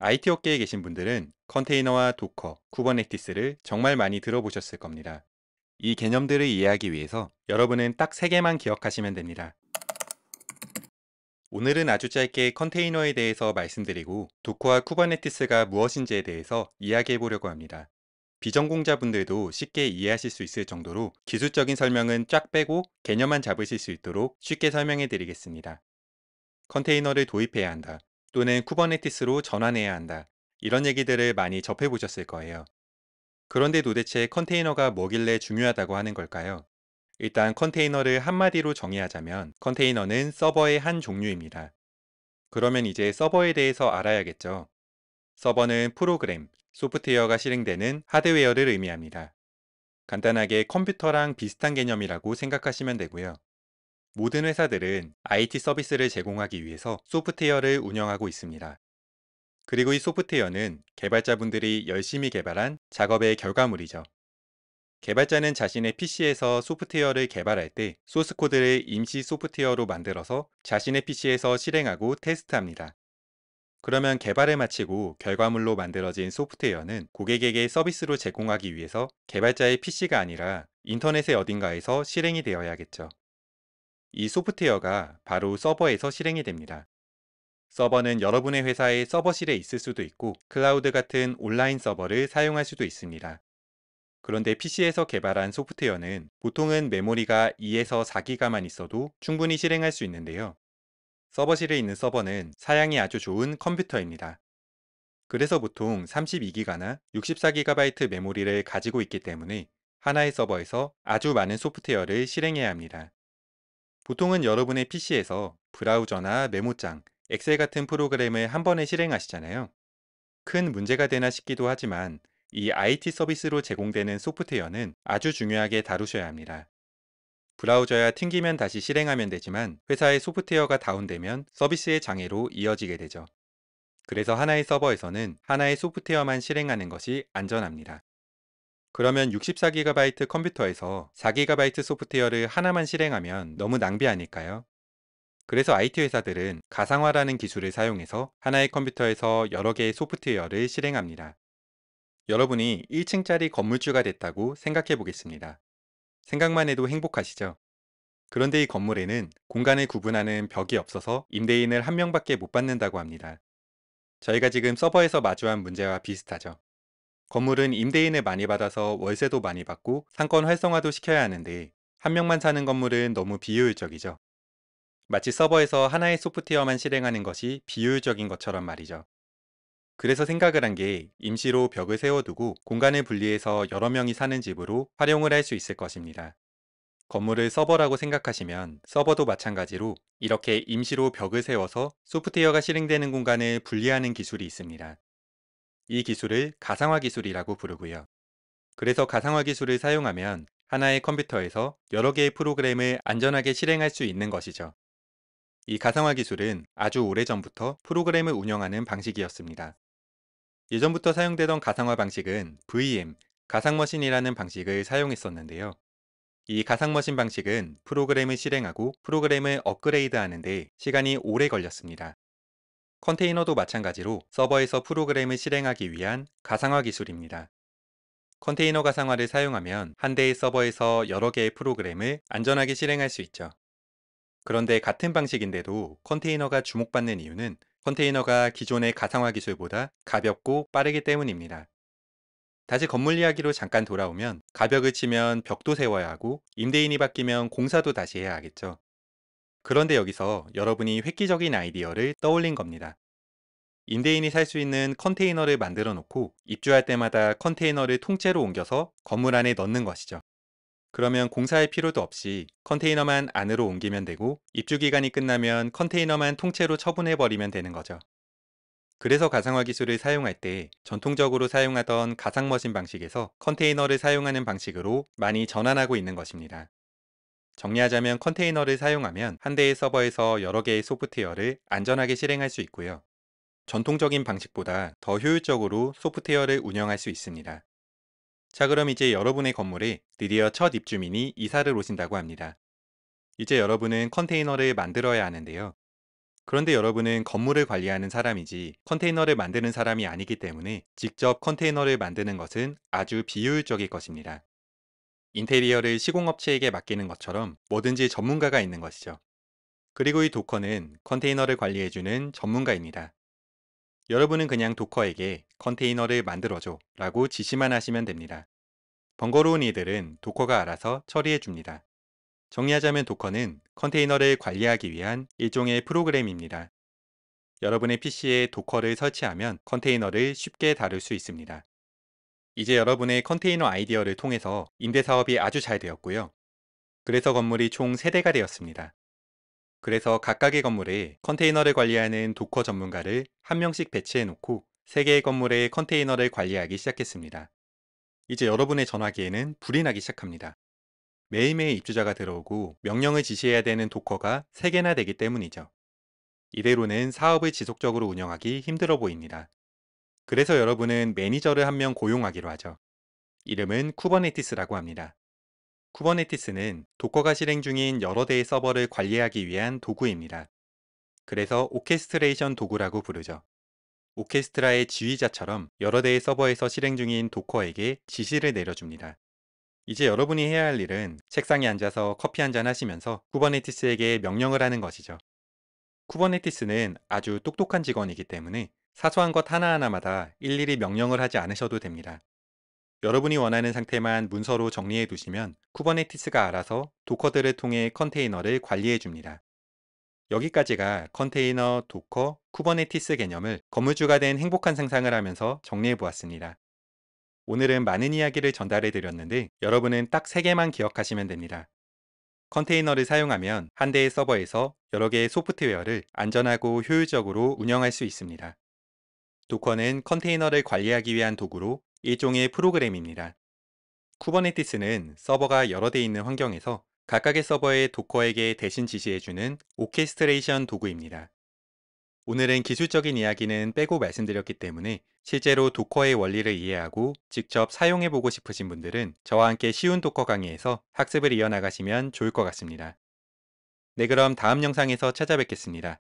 IT 업계에 계신 분들은 컨테이너와 도커, 쿠버네티스를 정말 많이 들어보셨을 겁니다. 이 개념들을 이해하기 위해서 여러분은 딱 3개만 기억하시면 됩니다. 오늘은 아주 짧게 컨테이너에 대해서 말씀드리고 도커와 쿠버네티스가 무엇인지에 대해서 이야기해 보려고 합니다. 비전공자분들도 쉽게 이해하실 수 있을 정도로 기술적인 설명은 쫙 빼고 개념만 잡으실 수 있도록 쉽게 설명해 드리겠습니다. 컨테이너를 도입해야 한다. 또는 쿠버네티스로 전환해야 한다. 이런 얘기들을 많이 접해보셨을 거예요. 그런데 도대체 컨테이너가 뭐길래 중요하다고 하는 걸까요? 일단 컨테이너를 한마디로 정의하자면 컨테이너는 서버의 한 종류입니다. 그러면 이제 서버에 대해서 알아야겠죠. 서버는 프로그램, 소프트웨어가 실행되는 하드웨어를 의미합니다. 간단하게 컴퓨터랑 비슷한 개념이라고 생각하시면 되고요. 모든 회사들은 IT 서비스를 제공하기 위해서 소프트웨어를 운영하고 있습니다. 그리고 이 소프트웨어는 개발자분들이 열심히 개발한 작업의 결과물이죠. 개발자는 자신의 PC에서 소프트웨어를 개발할 때 소스 코드를 임시 소프트웨어로 만들어서 자신의 PC에서 실행하고 테스트합니다. 그러면 개발을 마치고 결과물로 만들어진 소프트웨어는 고객에게 서비스로 제공하기 위해서 개발자의 PC가 아니라 인터넷의 어딘가에서 실행이 되어야겠죠. 이 소프트웨어가 바로 서버에서 실행이 됩니다. 서버는 여러분의 회사의 서버실에 있을 수도 있고 클라우드 같은 온라인 서버를 사용할 수도 있습니다. 그런데 PC에서 개발한 소프트웨어는 보통은 메모리가 2에서 4기가만 있어도 충분히 실행할 수 있는데요. 서버실에 있는 서버는 사양이 아주 좋은 컴퓨터입니다. 그래서 보통 32기가나 64GB 메모리를 가지고 있기 때문에 하나의 서버에서 아주 많은 소프트웨어를 실행해야 합니다. 보통은 여러분의 PC에서 브라우저나 메모장, 엑셀 같은 프로그램을 한 번에 실행하시잖아요. 큰 문제가 되나 싶기도 하지만 이 IT 서비스로 제공되는 소프트웨어는 아주 중요하게 다루셔야 합니다. 브라우저야 튕기면 다시 실행하면 되지만 회사의 소프트웨어가 다운되면 서비스의 장애로 이어지게 되죠. 그래서 하나의 서버에서는 하나의 소프트웨어만 실행하는 것이 안전합니다. 그러면 64GB 컴퓨터에서 4GB 소프트웨어를 하나만 실행하면 너무 낭비하니까요. 그래서 IT 회사들은 가상화라는 기술을 사용해서 하나의 컴퓨터에서 여러 개의 소프트웨어를 실행합니다. 여러분이 1층짜리 건물주가 됐다고 생각해 보겠습니다. 생각만 해도 행복하시죠? 그런데 이 건물에는 공간을 구분하는 벽이 없어서 임대인을 한 명밖에 못 받는다고 합니다. 저희가 지금 서버에서 마주한 문제와 비슷하죠. 건물은 임대인을 많이 받아서 월세도 많이 받고 상권 활성화도 시켜야 하는데 한 명만 사는 건물은 너무 비효율적이죠. 마치 서버에서 하나의 소프트웨어만 실행하는 것이 비효율적인 것처럼 말이죠. 그래서 생각을 한 게 임시로 벽을 세워두고 공간을 분리해서 여러 명이 사는 집으로 활용을 할 수 있을 것입니다. 건물을 서버라고 생각하시면 서버도 마찬가지로 이렇게 임시로 벽을 세워서 소프트웨어가 실행되는 공간을 분리하는 기술이 있습니다. 이 기술을 가상화 기술이라고 부르고요. 그래서 가상화 기술을 사용하면 하나의 컴퓨터에서 여러 개의 프로그램을 안전하게 실행할 수 있는 것이죠. 이 가상화 기술은 아주 오래전부터 프로그램을 운영하는 방식이었습니다. 예전부터 사용되던 가상화 방식은 VM, 가상머신이라는 방식을 사용했었는데요. 이 가상머신 방식은 프로그램을 실행하고 프로그램을 업그레이드하는데 시간이 오래 걸렸습니다. 컨테이너도 마찬가지로 서버에서 프로그램을 실행하기 위한 가상화 기술입니다. 컨테이너 가상화를 사용하면 한 대의 서버에서 여러 개의 프로그램을 안전하게 실행할 수 있죠. 그런데 같은 방식인데도 컨테이너가 주목받는 이유는 컨테이너가 기존의 가상화 기술보다 가볍고 빠르기 때문입니다. 다시 건물 이야기로 잠깐 돌아오면 가벽을 치면 벽도 세워야 하고 임대인이 바뀌면 공사도 다시 해야 하겠죠. 그런데 여기서 여러분이 획기적인 아이디어를 떠올린 겁니다. 임대인이 살 수 있는 컨테이너를 만들어 놓고 입주할 때마다 컨테이너를 통째로 옮겨서 건물 안에 넣는 것이죠. 그러면 공사할 필요도 없이 컨테이너만 안으로 옮기면 되고 입주 기간이 끝나면 컨테이너만 통째로 처분해 버리면 되는 거죠. 그래서 가상화 기술을 사용할 때 전통적으로 사용하던 가상머신 방식에서 컨테이너를 사용하는 방식으로 많이 전환하고 있는 것입니다. 정리하자면 컨테이너를 사용하면 한 대의 서버에서 여러 개의 소프트웨어를 안전하게 실행할 수 있고요. 전통적인 방식보다 더 효율적으로 소프트웨어를 운영할 수 있습니다. 자 그럼 이제 여러분의 건물에 드디어 첫 입주민이 이사를 오신다고 합니다. 이제 여러분은 컨테이너를 만들어야 하는데요. 그런데 여러분은 건물을 관리하는 사람이지 컨테이너를 만드는 사람이 아니기 때문에 직접 컨테이너를 만드는 것은 아주 비효율적일 것입니다. 인테리어를 시공업체에게 맡기는 것처럼 뭐든지 전문가가 있는 것이죠. 그리고 이 도커는 컨테이너를 관리해주는 전문가입니다. 여러분은 그냥 도커에게 컨테이너를 만들어줘 라고 지시만 하시면 됩니다. 번거로운 이들은 도커가 알아서 처리해줍니다. 정리하자면 도커는 컨테이너를 관리하기 위한 일종의 프로그램입니다. 여러분의 PC에 도커를 설치하면 컨테이너를 쉽게 다룰 수 있습니다. 이제 여러분의 컨테이너 아이디어를 통해서 임대 사업이 아주 잘 되었고요. 그래서 건물이 총 3대가 되었습니다. 그래서 각각의 건물에 컨테이너를 관리하는 도커 전문가를 한 명씩 배치해 놓고 3개의 건물에 컨테이너를 관리하기 시작했습니다. 이제 여러분의 전화기에는 불이 나기 시작합니다. 매일매일 입주자가 들어오고 명령을 지시해야 되는 도커가 3개나 되기 때문이죠. 이대로는 사업을 지속적으로 운영하기 힘들어 보입니다. 그래서 여러분은 매니저를 한 명 고용하기로 하죠. 이름은 쿠버네티스라고 합니다. 쿠버네티스는 도커가 실행 중인 여러 대의 서버를 관리하기 위한 도구입니다. 그래서 오케스트레이션 도구라고 부르죠. 오케스트라의 지휘자처럼 여러 대의 서버에서 실행 중인 도커에게 지시를 내려줍니다. 이제 여러분이 해야 할 일은 책상에 앉아서 커피 한 잔 하시면서 쿠버네티스에게 명령을 하는 것이죠. 쿠버네티스는 아주 똑똑한 직원이기 때문에 사소한 것 하나하나마다 일일이 명령을 하지 않으셔도 됩니다. 여러분이 원하는 상태만 문서로 정리해 두시면 쿠버네티스가 알아서 도커들을 통해 컨테이너를 관리해 줍니다. 여기까지가 컨테이너, 도커, 쿠버네티스 개념을 건물주가 된 행복한 상상을 하면서 정리해 보았습니다. 오늘은 많은 이야기를 전달해 드렸는데 여러분은 딱 3개만 기억하시면 됩니다. 컨테이너를 사용하면 한 대의 서버에서 여러 개의 소프트웨어를 안전하고 효율적으로 운영할 수 있습니다. 도커는 컨테이너를 관리하기 위한 도구로 일종의 프로그램입니다. 쿠버네티스는 서버가 여러 대 있는 환경에서 각각의 서버의 도커에게 대신 지시해주는 오케스트레이션 도구입니다. 오늘은 기술적인 이야기는 빼고 말씀드렸기 때문에 실제로 도커의 원리를 이해하고 직접 사용해보고 싶으신 분들은 저와 함께 쉬운 도커 강의에서 학습을 이어나가시면 좋을 것 같습니다. 네, 그럼 다음 영상에서 찾아뵙겠습니다.